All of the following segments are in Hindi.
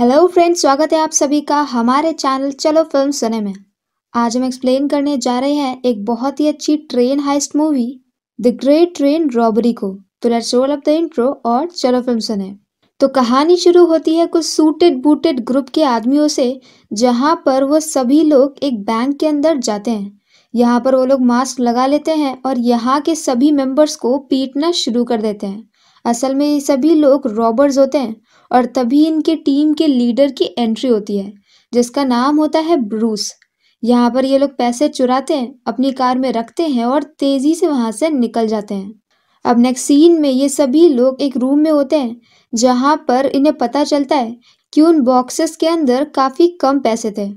हेलो फ्रेंड्स स्वागत है आप सभी का हमारे चैनल चलो फिल्म सुने में आज हम एक्सप्लेन करने जा रहे हैं एक बहुत ही अच्छी train heist movie the great train robbery को तो let's roll up the intro और चलो फिल्म सुने तो कहानी शुरू होती है कुछ सूटेड बूटेड ग्रुप के आदमियों से जहाँ पर वो सभी लोग एक बैंक के अंदर जाते हैं यहाँ पर वो लोग मास्क लगा लेते हैं और यहाँ के सभी मेंबर्स को पीटना शुरू कर देते हैं असल में ये सभी लोग रॉबर्स होते हैं और तभी इनके टीम के लीडर की एंट्री होती है जिसका नाम होता है ब्रूस यहाँ पर ये लोग पैसे चुराते हैं अपनी कार में रखते हैं और तेज़ी से वहाँ से निकल जाते हैं अब नेक्स्ट सीन में ये सभी लोग एक रूम में होते हैं जहाँ पर इन्हें पता चलता है कि उन बॉक्सेस के अंदर काफ़ी कम पैसे थे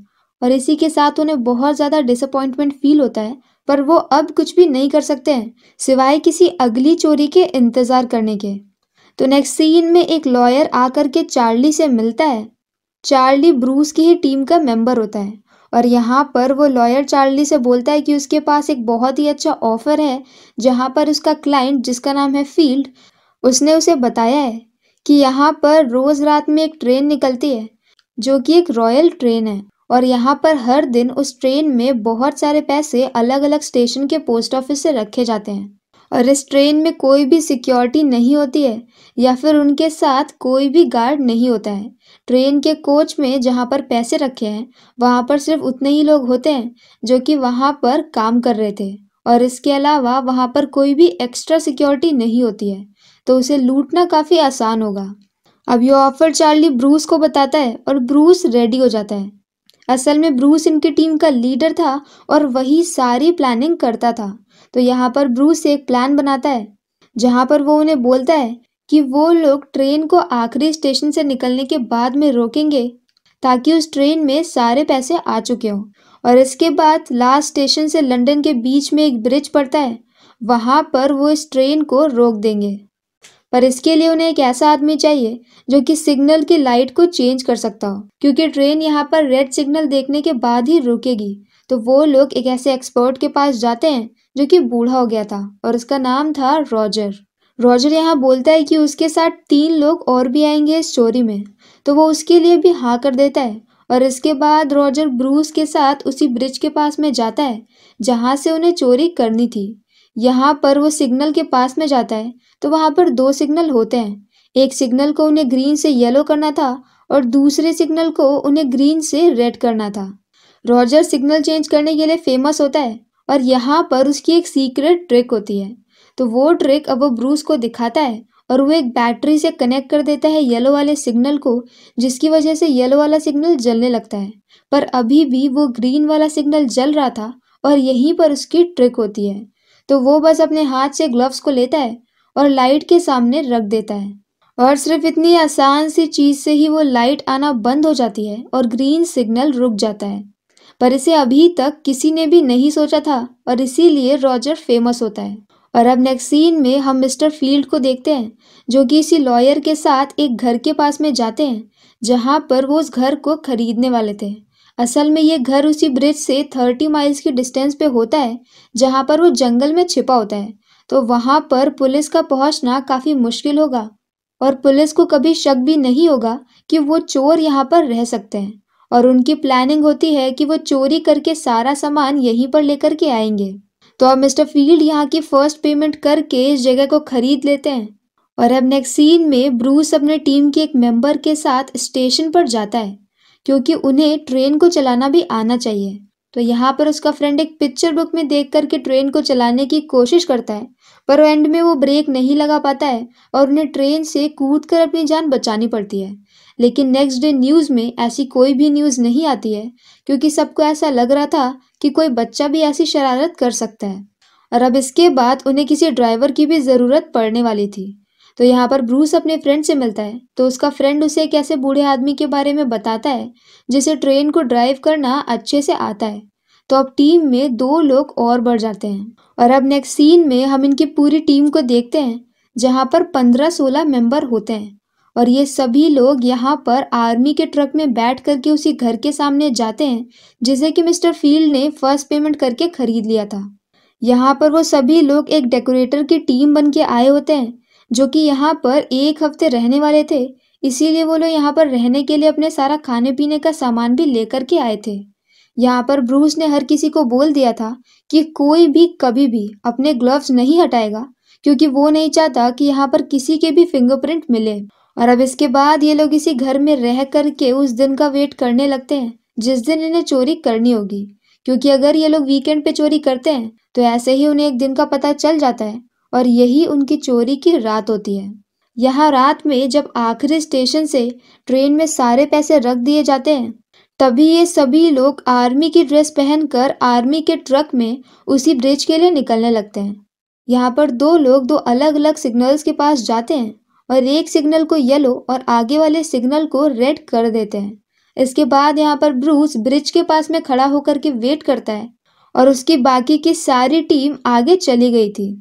और इसी के साथ उन्हें बहुत ज़्यादा डिसअपॉइंटमेंट फील होता है पर वो अब कुछ भी नहीं कर सकते हैं सिवाय किसी अगली चोरी के इंतज़ार करने के तो नेक्स्ट सीन में एक लॉयर आकर के चार्ली से मिलता है चार्ली ब्रूस की ही टीम का मेंबर होता है और यहाँ पर वो लॉयर चार्ली से बोलता है कि उसके पास एक बहुत ही अच्छा ऑफर है जहाँ पर उसका क्लाइंट जिसका नाम है फील्ड उसने उसे बताया है कि यहाँ पर रोज़ रात में एक ट्रेन निकलती है जो कि एक रॉयल ट्रेन है और यहाँ पर हर दिन उस ट्रेन में बहुत सारे पैसे अलग अलग स्टेशन के पोस्ट ऑफिस से रखे जाते हैं और इस ट्रेन में कोई भी सिक्योरिटी नहीं होती है या फिर उनके साथ कोई भी गार्ड नहीं होता है ट्रेन के कोच में जहाँ पर पैसे रखे हैं वहाँ पर सिर्फ उतने ही लोग होते हैं जो कि वहाँ पर काम कर रहे थे और इसके अलावा वहाँ पर कोई भी एक्स्ट्रा सिक्योरिटी नहीं होती है तो उसे लूटना काफ़ी आसान होगा अब यह ऑफर चार्ली ब्रूस को बताता है और ब्रूस रेडी हो जाता है असल में ब्रूस इनकी टीम का लीडर था और वही सारी प्लानिंग करता था तो यहाँ पर ब्रूस एक प्लान बनाता है जहाँ पर वो उन्हें बोलता है कि वो लोग ट्रेन को आखिरी स्टेशन से निकलने के बाद में रोकेंगे ताकि उस ट्रेन में सारे पैसे आ चुके हों और इसके बाद लास्ट स्टेशन से लंदन के बीच में एक ब्रिज पड़ता है वहाँ पर वो इस ट्रेन को रोक देंगे पर इसके लिए उन्हें एक ऐसा आदमी चाहिए जो कि सिग्नल की लाइट को चेंज कर सकता हो क्योंकि ट्रेन यहाँ पर रेड सिग्नल देखने के बाद ही रुकेगी तो वो लोग एक ऐसे एक्सपर्ट के पास जाते हैं जो कि बूढ़ा हो गया था और उसका नाम था रॉजर रॉजर यहाँ बोलता है कि उसके साथ तीन लोग और भी आएंगे इस चोरी में तो वो उसके लिए भी हाँ कर देता है और इसके बाद रॉजर ब्रूस के साथ उसी ब्रिज के पास में जाता है जहाँ से उन्हें चोरी करनी थी यहाँ पर वो सिग्नल के पास में जाता है तो वहाँ पर दो सिग्नल होते हैं एक सिग्नल को उन्हें ग्रीन से येलो करना था और दूसरे सिग्नल को उन्हें ग्रीन से रेड करना था रॉजर सिग्नल चेंज करने के लिए फेमस होता है और यहाँ पर उसकी एक सीक्रेट ट्रिक होती है तो वो ट्रिक अब वो ब्रूस को दिखाता है और वो एक बैटरी से कनेक्ट कर देता है येलो वाले सिग्नल को जिसकी वजह से येलो वाला सिग्नल जलने लगता है पर अभी भी वो ग्रीन वाला सिग्नल जल रहा था और यहीं पर उसकी ट्रिक होती है तो वो बस अपने हाथ से ग्लव्स को लेता है और लाइट के सामने रख देता है और सिर्फ इतनी आसान सी चीज़ से ही वो लाइट आना बंद हो जाती है और ग्रीन सिग्नल रुक जाता है पर इसे अभी तक किसी ने भी नहीं सोचा था और इसीलिए रॉजर फेमस होता है और अब नेक्स्ट सीन में हम मिस्टर फील्ड को देखते हैं जो कि इसी लॉयर के साथ एक घर के पास में जाते हैं जहाँ पर वो उस घर को खरीदने वाले थे असल में ये घर उसी ब्रिज से थर्टी माइल्स की डिस्टेंस पे होता है जहाँ पर वो जंगल में छिपा होता है तो वहाँ पर पुलिस का पहुँचना काफ़ी मुश्किल होगा और पुलिस को कभी शक भी नहीं होगा कि वो चोर यहाँ पर रह सकते हैं और उनकी प्लानिंग होती है कि वो चोरी करके सारा सामान यहीं पर लेकर के आएंगे तो अब मिस्टर फील्ड यहाँ की फर्स्ट पेमेंट करके इस जगह को खरीद लेते हैं और अब नेक्स्ट सीन में ब्रूस अपने टीम के एक मेंबर के साथ स्टेशन पर जाता है क्योंकि उन्हें ट्रेन को चलाना भी आना चाहिए तो यहाँ पर उसका फ्रेंड एक पिक्चर बुक में देख करके ट्रेन को चलाने की कोशिश करता है पर एंड में वो ब्रेक नहीं लगा पाता है और उन्हें ट्रेन से कूद कर अपनी जान बचानी पड़ती है लेकिन नेक्स्ट डे न्यूज़ में ऐसी कोई भी न्यूज़ नहीं आती है क्योंकि सबको ऐसा लग रहा था कि कोई बच्चा भी ऐसी शरारत कर सकता है और अब इसके बाद उन्हें किसी ड्राइवर की भी ज़रूरत पड़ने वाली थी तो यहाँ पर ब्रूस अपने फ्रेंड से मिलता है तो उसका फ्रेंड उसे एक ऐसे बूढ़े आदमी के बारे में बताता है जिसे ट्रेन को ड्राइव करना अच्छे से आता है तो अब टीम में दो लोग और बढ़ जाते हैं और अब नेक्स्ट सीन में हम इनकी पूरी टीम को देखते हैं जहाँ पर पंद्रह सोलह मेंबर होते हैं और ये सभी लोग यहाँ पर आर्मी के ट्रक में बैठ करके उसी घर के सामने जाते हैं जिसे कि मिस्टर फील्ड ने फर्स्ट पेमेंट करके खरीद लिया था यहाँ पर वो सभी लोग एक डेकोरेटर की टीम बन के आए होते हैं जो कि यहाँ पर एक हफ्ते रहने वाले थे इसीलिए वो लोग यहाँ पर रहने के लिए अपने सारा खाने पीने का सामान भी लेकर के आए थे यहाँ पर ब्रूस ने हर किसी को बोल दिया था कि कोई भी कभी भी अपने ग्लव्स नहीं हटाएगा क्योंकि वो नहीं चाहता कि यहाँ पर किसी के भी फिंगरप्रिंट मिले और अब इसके बाद ये लोग इसी घर में रह करके उस दिन का वेट करने लगते हैं जिस दिन इन्हें चोरी करनी होगी क्योंकि अगर ये लोग वीकेंड पे चोरी करते हैं तो ऐसे ही उन्हें एक दिन का पता चल जाता है और यही उनकी चोरी की रात होती है यहाँ रात में जब आखिरी स्टेशन से ट्रेन में सारे पैसे रख दिए जाते हैं तभी ये सभी लोग आर्मी की ड्रेस पहनकर आर्मी के ट्रक में उसी ब्रिज के लिए निकलने लगते हैं यहाँ पर दो लोग दो अलग अलग सिग्नल्स के पास जाते हैं और एक सिग्नल को येलो और आगे वाले सिग्नल को रेड कर देते हैं इसके बाद यहाँ पर ब्रूस ब्रिज के पास में खड़ा होकर के वेट करता है और उसकी बाकी की सारी टीम आगे चली गई थी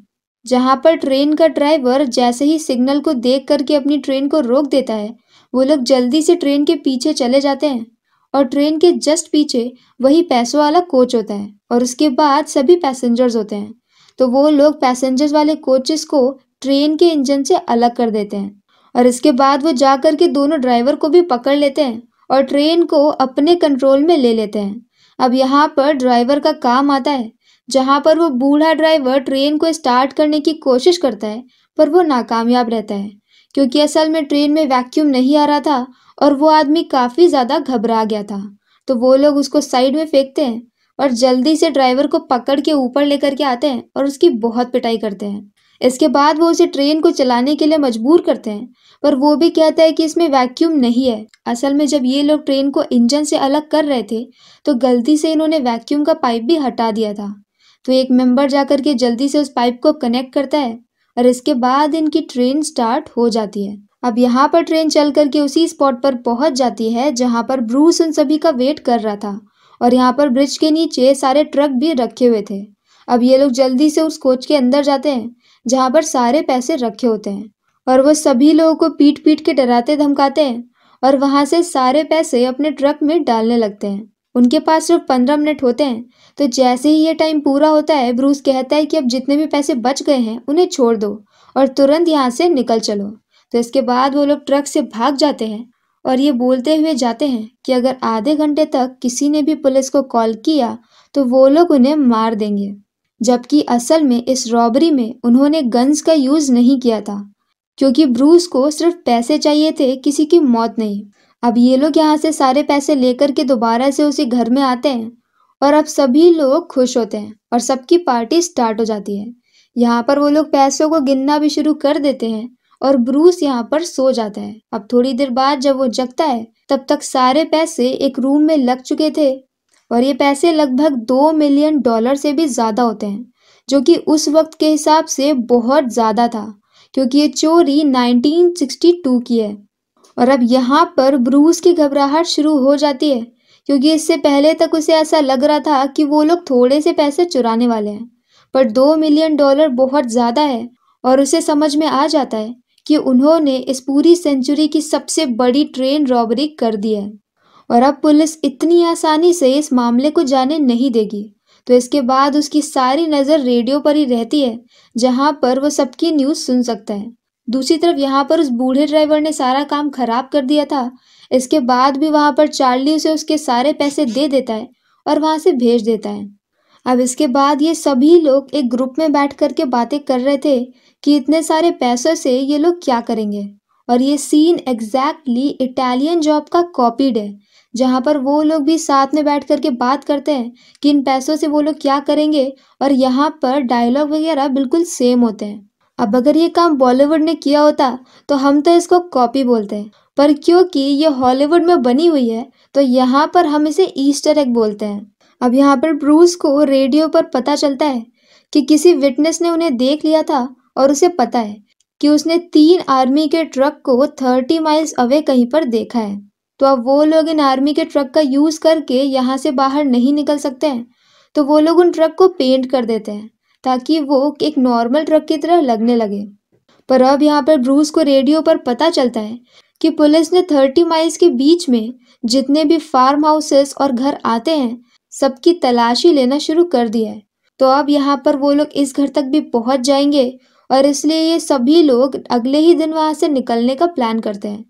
जहाँ पर ट्रेन का ड्राइवर जैसे ही सिग्नल को देख करके अपनी ट्रेन को रोक देता है वो लोग जल्दी से ट्रेन के पीछे चले जाते हैं और ट्रेन के जस्ट पीछे वही पैसों वाला कोच होता है और उसके बाद सभी पैसेंजर्स होते हैं तो वो लोग पैसेंजर्स वाले कोचेस को ट्रेन के इंजन से अलग कर देते हैं और इसके बाद वो जा कर के दोनों ड्राइवर को भी पकड़ लेते हैं और ट्रेन को अपने कंट्रोल में ले लेते हैं अब यहाँ पर ड्राइवर का काम आता है जहाँ पर वो बूढ़ा ड्राइवर ट्रेन को स्टार्ट करने की कोशिश करता है पर वो नाकामयाब रहता है क्योंकि असल में ट्रेन में वैक्यूम नहीं आ रहा था और वो आदमी काफ़ी ज़्यादा घबरा गया था तो वो लोग उसको साइड में फेंकते हैं और जल्दी से ड्राइवर को पकड़ के ऊपर लेकर के आते हैं और उसकी बहुत पिटाई करते हैं इसके बाद वो उसे ट्रेन को चलाने के लिए मजबूर करते हैं पर वो भी कहता है कि इसमें वैक्यूम नहीं है असल में जब ये लोग ट्रेन को इंजन से अलग कर रहे थे तो गलती से इन्होंने वैक्यूम का पाइप भी हटा दिया था तो एक मेंबर जाकर के जल्दी से उस पाइप को कनेक्ट करता है और इसके बाद इनकी ट्रेन स्टार्ट हो जाती है अब यहाँ पर ट्रेन चल करके उसी स्पॉट पर पहुंच जाती है जहाँ पर ब्रूस उन सभी का वेट कर रहा था और यहाँ पर ब्रिज के नीचे सारे ट्रक भी रखे हुए थे अब ये लोग जल्दी से उस कोच के अंदर जाते हैं जहाँ पर सारे पैसे रखे होते हैं और वो सभी लोगों को पीट पीट के डराते धमकाते हैं और वहाँ से सारे पैसे अपने ट्रक में डालने लगते हैं उनके पास सिर्फ पंद्रह मिनट होते हैं तो जैसे ही ये टाइम पूरा होता है ब्रूस कहता है कि अब जितने भी पैसे बच गए हैं उन्हें छोड़ दो और तुरंत यहाँ से निकल चलो तो इसके बाद वो लोग ट्रक से भाग जाते हैं और ये बोलते हुए जाते हैं कि अगर आधे घंटे तक किसी ने भी पुलिस को कॉल किया तो वो लोग उन्हें मार देंगे जबकि असल में इस रॉबरी में उन्होंने गन्स का यूज़ नहीं किया था क्योंकि ब्रूस को सिर्फ पैसे चाहिए थे किसी की मौत नहीं अब ये लोग यहाँ से सारे पैसे लेकर के दोबारा से उसी घर में आते हैं और अब सभी लोग खुश होते हैं और सबकी पार्टी स्टार्ट हो जाती है यहाँ पर वो लोग पैसों को गिनना भी शुरू कर देते हैं और ब्रूस यहाँ पर सो जाता है अब थोड़ी देर बाद जब वो जगता है तब तक सारे पैसे एक रूम में लग चुके थे और ये पैसे लगभग दो मिलियन डॉलर से भी ज़्यादा होते हैं जो कि उस वक्त के हिसाब से बहुत ज़्यादा था क्योंकि ये चोरी 1962 की है और अब यहाँ पर ब्रूस की घबराहट शुरू हो जाती है क्योंकि इससे पहले तक उसे ऐसा लग रहा था कि वो लोग थोड़े से पैसे चुराने वाले हैं पर दो मिलियन डॉलर बहुत ज़्यादा है और उसे समझ में आ जाता है कि उन्होंने इस पूरी सेंचुरी की सबसे बड़ी ट्रेन रॉबरी कर दी है और अब पुलिस इतनी आसानी से इस मामले को जाने नहीं देगी तो इसके बाद उसकी सारी नज़र रेडियो पर ही रहती है जहाँ पर वो सबकी न्यूज़ सुन सकता है दूसरी तरफ यहाँ पर उस बूढ़े ड्राइवर ने सारा काम खराब कर दिया था इसके बाद भी वहाँ पर चार्ली उसे उसके सारे पैसे दे देता है और वहाँ से भेज देता है अब इसके बाद ये सभी लोग एक ग्रुप में बैठ कर के बातें कर रहे थे कि इतने सारे पैसों से ये लोग क्या करेंगे और ये सीन एग्जैक्टली इटालियन जॉब का कॉपीड है जहाँ पर वो लोग भी साथ में बैठ करके बात करते हैं कि इन पैसों से वो लोग क्या करेंगे और यहाँ पर डायलॉग वगैरह बिल्कुल सेम होते हैं अब अगर ये काम बॉलीवुड ने किया होता तो हम तो इसको कॉपी बोलते हैं पर क्योंकि ये हॉलीवुड में बनी हुई है तो यहाँ पर हम इसे ईस्टर एग बोलते हैं अब यहाँ पर ब्रूस को रेडियो पर पता चलता है कि किसी विटनेस ने उन्हें देख लिया था और उसे पता है कि उसने तीन आर्मी के ट्रक को थर्टी माइल्स अवे कहीं पर देखा है तो अब वो लोग इन आर्मी के ट्रक का यूज़ करके यहाँ से बाहर नहीं निकल सकते हैं तो वो लोग उन ट्रक को पेंट कर देते हैं ताकि वो एक नॉर्मल ट्रक की तरह लगने लगे पर अब यहाँ पर ब्रूस को रेडियो पर पता चलता है कि पुलिस ने थर्टी माइल्स के बीच में जितने भी फार्म हाउसेस और घर आते हैं सबकी तलाशी लेना शुरू कर दिया है तो अब यहाँ पर वो लोग इस घर तक भी पहुँच जाएंगे और इसलिए ये सभी लोग अगले ही दिन वहाँ से निकलने का प्लान करते हैं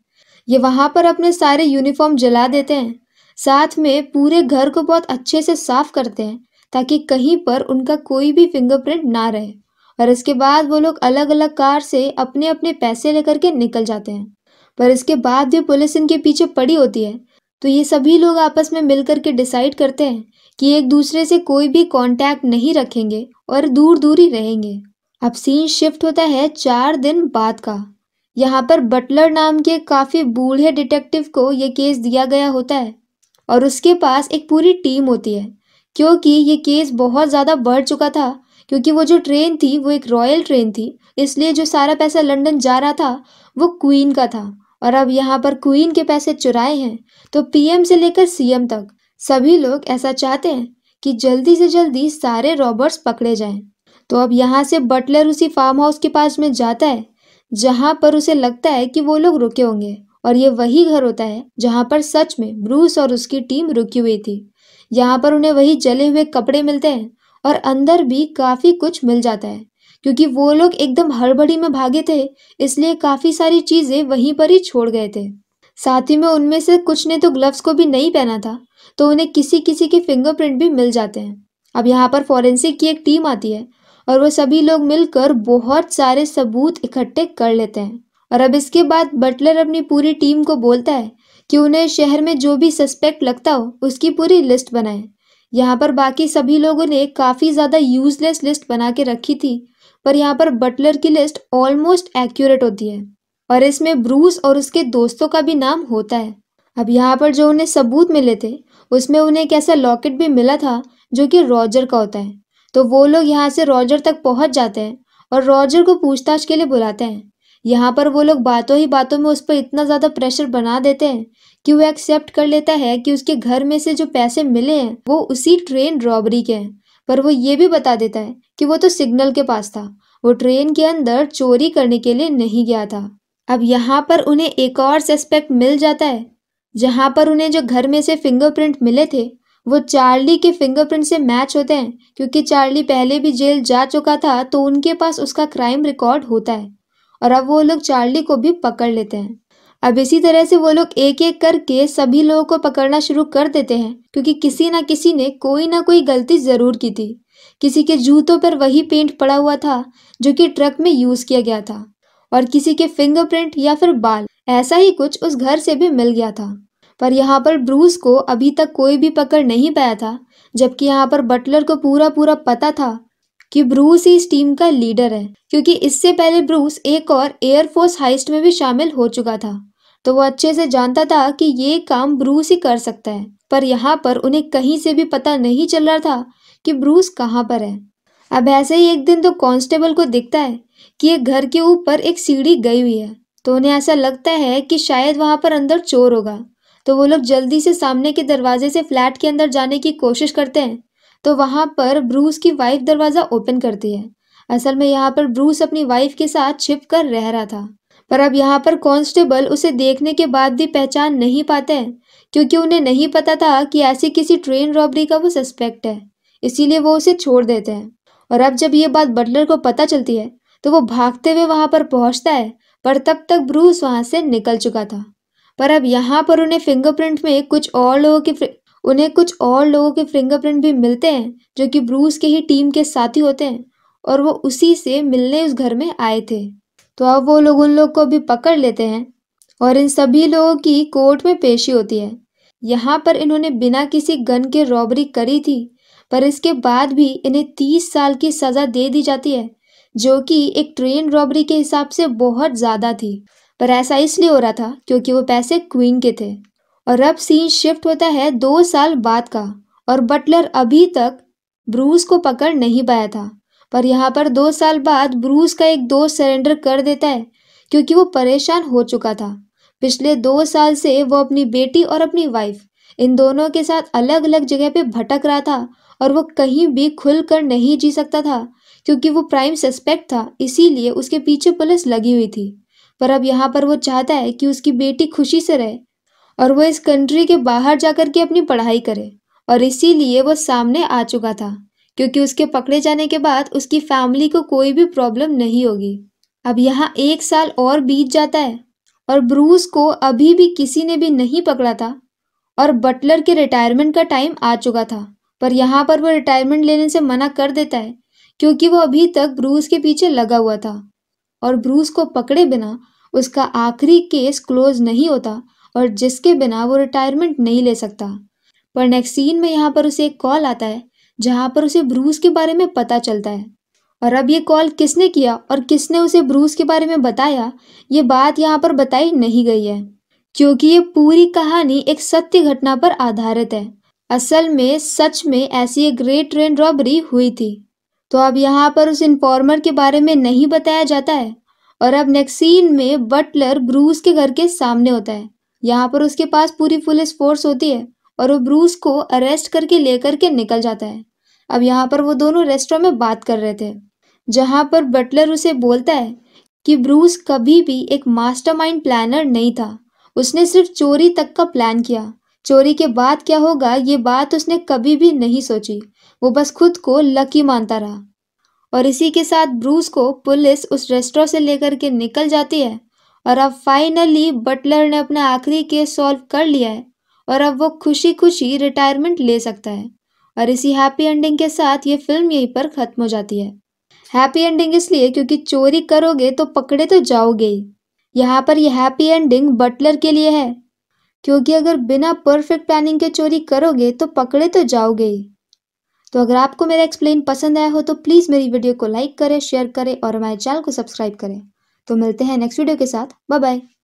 ये वहाँ पर अपने सारे यूनिफॉर्म जला देते हैं साथ में पूरे घर को बहुत अच्छे से साफ करते हैं ताकि कहीं पर उनका कोई भी फिंगरप्रिंट ना रहे और इसके बाद वो लोग अलग अलग कार से अपने अपने पैसे लेकर के निकल जाते हैं पर इसके बाद भी पुलिस इनके पीछे पड़ी होती है तो ये सभी लोग आपस में मिल के डिसाइड करते हैं कि एक दूसरे से कोई भी कॉन्टैक्ट नहीं रखेंगे और दूर दूर ही रहेंगे अब सीन शिफ्ट होता है चार दिन बाद का यहाँ पर बटलर नाम के काफ़ी बूढ़े डिटेक्टिव को यह केस दिया गया होता है और उसके पास एक पूरी टीम होती है क्योंकि ये केस बहुत ज़्यादा बढ़ चुका था क्योंकि वो जो ट्रेन थी वो एक रॉयल ट्रेन थी इसलिए जो सारा पैसा लंदन जा रहा था वो क्वीन का था और अब यहाँ पर क्वीन के पैसे चुराए हैं तो पीएम से लेकर सीएम तक सभी लोग ऐसा चाहते हैं कि जल्दी से जल्दी सारे रॉबर्ट्स पकड़े जाएं तो अब यहाँ से बटलर उसी फार्म हाउस के पास में जाता है जहाँ पर उसे लगता है कि वो लोग रुके होंगे और ये वही घर होता है जहाँ पर सच में ब्रूस और उसकी टीम रुकी हुई थी यहाँ पर उन्हें वही जले हुए कपड़े मिलते हैं और अंदर भी काफी कुछ मिल जाता है क्योंकि वो लोग एकदम हड़बड़ी में भागे थे इसलिए काफी सारी चीजें वहीं पर ही छोड़ गए थे साथ ही में उनमें से कुछ ने तो ग्लव्स को भी नहीं पहना था तो उन्हें किसी किसी के फिंगरप्रिंट भी मिल जाते हैं अब यहाँ पर फॉरेंसिक की एक टीम आती है और वो सभी लोग मिलकर बहुत सारे सबूत इकट्ठे कर लेते हैं और अब इसके बाद बटलर अपनी पूरी टीम को बोलता है कि उन्हें शहर में जो भी सस्पेक्ट लगता हो उसकी पूरी लिस्ट बनाएं यहाँ पर बाकी सभी लोगों ने काफ़ी ज़्यादा यूजलेस लिस्ट बना के रखी थी पर यहाँ पर बटलर की लिस्ट ऑलमोस्ट एक्यूरेट होती है और इसमें ब्रूस और उसके दोस्तों का भी नाम होता है अब यहाँ पर जो उन्हें सबूत मिले थे उसमें उन्हें एक ऐसा लॉकेट भी मिला था जो कि रॉजर का होता है तो वो लोग यहाँ से रॉजर तक पहुँच जाते हैं और रॉजर को पूछताछ के लिए बुलाते हैं यहाँ पर वो लोग बातों ही बातों में उस पर इतना ज़्यादा प्रेशर बना देते हैं कि वो एक्सेप्ट कर लेता है कि उसके घर में से जो पैसे मिले हैं वो उसी ट्रेन रॉबरी के हैं पर वो ये भी बता देता है कि वो तो सिग्नल के पास था वो ट्रेन के अंदर चोरी करने के लिए नहीं गया था अब यहाँ पर उन्हें एक और सस्पेक्ट मिल जाता है जहाँ पर उन्हें जो घर में से फिंगरप्रिंट मिले थे वो चार्ली के फिंगरप्रिंट से मैच होते हैं क्योंकि चार्ली पहले भी जेल जा चुका था तो उनके पास उसका क्राइम रिकॉर्ड होता है और अब वो लोग चार्ली को भी पकड़ लेते हैं अब इसी तरह से वो लोग एक एक करके सभी लोगों को पकड़ना शुरू कर देते हैं क्योंकि किसी ना किसी ने कोई ना कोई गलती ज़रूर की थी किसी के जूतों पर वही पेंट पड़ा हुआ था जो कि ट्रक में यूज़ किया गया था और किसी के फिंगरप्रिंट या फिर बाल ऐसा ही कुछ उस घर से भी मिल गया था पर यहाँ पर ब्रूस को अभी तक कोई भी पकड़ नहीं पाया था जबकि यहाँ पर बटलर को पूरा पूरा पता था कि ब्रूस ही इस टीम का लीडर है क्योंकि इससे पहले ब्रूस एक और एयरफोर्स हाइस्ट में भी शामिल हो चुका था तो वो अच्छे से जानता था कि ये काम ब्रूस ही कर सकता है पर यहाँ पर उन्हें कहीं से भी पता नहीं चल रहा था कि ब्रूस कहाँ पर है अब ऐसे ही एक दिन तो कांस्टेबल को दिखता है कि एक घर के ऊपर एक सीढ़ी गई हुई है तो उन्हें ऐसा लगता है कि शायद वहाँ पर अंदर चोर होगा तो वो लोग जल्दी से सामने के दरवाजे से फ्लैट के अंदर जाने की कोशिश करते हैं तो वहाँ पर ब्रूस की वाइफ दरवाज़ा ओपन करती है असल में यहाँ पर ब्रूस अपनी वाइफ के साथ छिप कर रह रहा था पर अब यहाँ पर कांस्टेबल उसे देखने के बाद भी पहचान नहीं पाते हैं क्योंकि उन्हें नहीं पता था कि ऐसी किसी ट्रेन रॉबरी का वो सस्पेक्ट है इसीलिए वो उसे छोड़ देते हैं और अब जब ये बात बटलर को पता चलती है तो वो भागते हुए वहाँ पर पहुँचता है पर तब तक ब्रूस वहाँ से निकल चुका था पर अब यहाँ पर उन्हें फिंगरप्रिंट में कुछ और लोगों की उन्हें कुछ और लोगों के फिंगरप्रिंट भी मिलते हैं जो कि ब्रूस के ही टीम के साथी होते हैं और वो उसी से मिलने उस घर में आए थे तो अब वो लोग उन लोग को भी पकड़ लेते हैं और इन सभी लोगों की कोर्ट में पेशी होती है यहाँ पर इन्होंने बिना किसी गन के रॉबरी करी थी पर इसके बाद भी इन्हें तीस साल की सज़ा दे दी जाती है जो कि एक ट्रेन रॉबरी के हिसाब से बहुत ज़्यादा थी पर ऐसा इसलिए हो रहा था क्योंकि वो पैसे क्वीन के थे और अब सीन शिफ्ट होता है दो साल बाद का और बटलर अभी तक ब्रूस को पकड़ नहीं पाया था पर यहाँ पर दो साल बाद ब्रूस का एक दोस्त सरेंडर कर देता है क्योंकि वो परेशान हो चुका था पिछले दो साल से वो अपनी बेटी और अपनी वाइफ इन दोनों के साथ अलग अलग जगह पे भटक रहा था और वो कहीं भी खुल कर नहीं जी सकता था क्योंकि वो प्राइम सस्पेक्ट था इसीलिए उसके पीछे पुलिस लगी हुई थी पर अब यहाँ पर वो चाहता है कि उसकी बेटी खुशी से रहे और वो इस कंट्री के बाहर जाकर के अपनी पढ़ाई करे और इसीलिए वो सामने आ चुका था क्योंकि उसके पकड़े जाने के बाद उसकी फैमिली को कोई भी प्रॉब्लम नहीं होगी अब यहाँ एक साल और बीत जाता है और ब्रूस को अभी भी किसी ने भी नहीं पकड़ा था और बटलर के रिटायरमेंट का टाइम आ चुका था पर यहाँ पर वो रिटायरमेंट लेने से मना कर देता है क्योंकि वो अभी तक ब्रूस के पीछे लगा हुआ था और ब्रूस को पकड़े बिना उसका आखिरी केस क्लोज नहीं होता और जिसके बिना वो रिटायरमेंट नहीं ले सकता पर नेक्स्ट सीन में यहाँ पर उसे एक कॉल आता है जहाँ पर उसे ब्रूस के बारे में पता चलता है और अब ये कॉल किसने किया और किसने उसे ब्रूस के बारे में बताया ये बात यहाँ पर बताई नहीं गई है क्योंकि ये पूरी कहानी एक सत्य घटना पर आधारित है असल में सच में ऐसी एक ग्रेट ट्रेन रॉबरी हुई थी तो अब यहाँ पर उस इन्फॉर्मर के बारे में नहीं बताया जाता है और अब नेक्स्ट सीन में बटलर ब्रूस के घर के सामने होता है यहाँ पर उसके पास पूरी पुलिस फोर्स होती है और वो ब्रूस को अरेस्ट करके लेकर के निकल जाता है अब यहाँ पर वो दोनों रेस्टोरेंट में बात कर रहे थे जहाँ पर बटलर उसे बोलता है कि ब्रूस कभी भी एक मास्टरमाइंड प्लानर नहीं था उसने सिर्फ चोरी तक का प्लान किया चोरी के बाद क्या होगा ये बात उसने कभी भी नहीं सोची वो बस खुद को लकी मानता रहा और इसी के साथ ब्रूस को पुलिस उस रेस्टोरेंट से लेकर के निकल जाती है और अब फाइनली बटलर ने अपना आखिरी केस सॉल्व कर लिया है और अब वो खुशी खुशी रिटायरमेंट ले सकता है और इसी हैप्पी एंडिंग के साथ ये फिल्म यहीं पर ख़त्म हो जाती है हैप्पी एंडिंग इसलिए क्योंकि चोरी करोगे तो पकड़े तो जाओगे ही यहाँ पर यह हैप्पी एंडिंग बटलर के लिए है क्योंकि अगर बिना परफेक्ट प्लानिंग के चोरी करोगे तो पकड़े तो जाओगे ही तो अगर आपको मेरा एक्सप्लेन पसंद आया हो तो प्लीज़ मेरी वीडियो को लाइक करें शेयर करें और हमारे चैनल को सब्सक्राइब करें तो मिलते हैं नेक्स्ट वीडियो के साथ बाय बाय